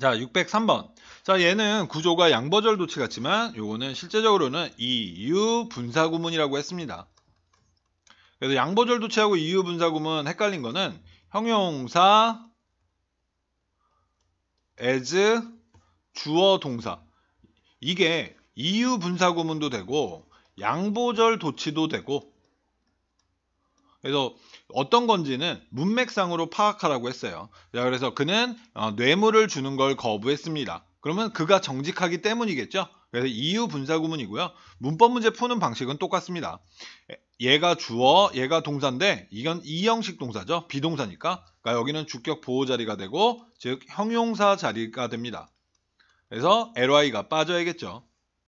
자 603번 자 얘는 구조가 양버절 도치 같지만 요거는 실제적으로는 이유 분사구문이라고 했습니다 그래서 양버절 도치하고 이유 분사구문 헷갈린 거는 형용사 as 주어 동사 이게 이유 분사구문도 되고 양보절 도치도 되고 그래서 어떤 건지는 문맥상으로 파악하라고 했어요. 그래서 그는 어, 뇌물을 주는 걸 거부했습니다. 그러면 그가 정직하기 때문이겠죠. 그래서 이유 분사구문이고요. 문법 문제 푸는 방식은 똑같습니다. 얘가 주어, 얘가 동사인데 이건 이형식 동사죠. 비동사니까. 그러니까 여기는 주격 보호 자리가 되고 즉 형용사 자리가 됩니다. 그래서 ly가 빠져야겠죠.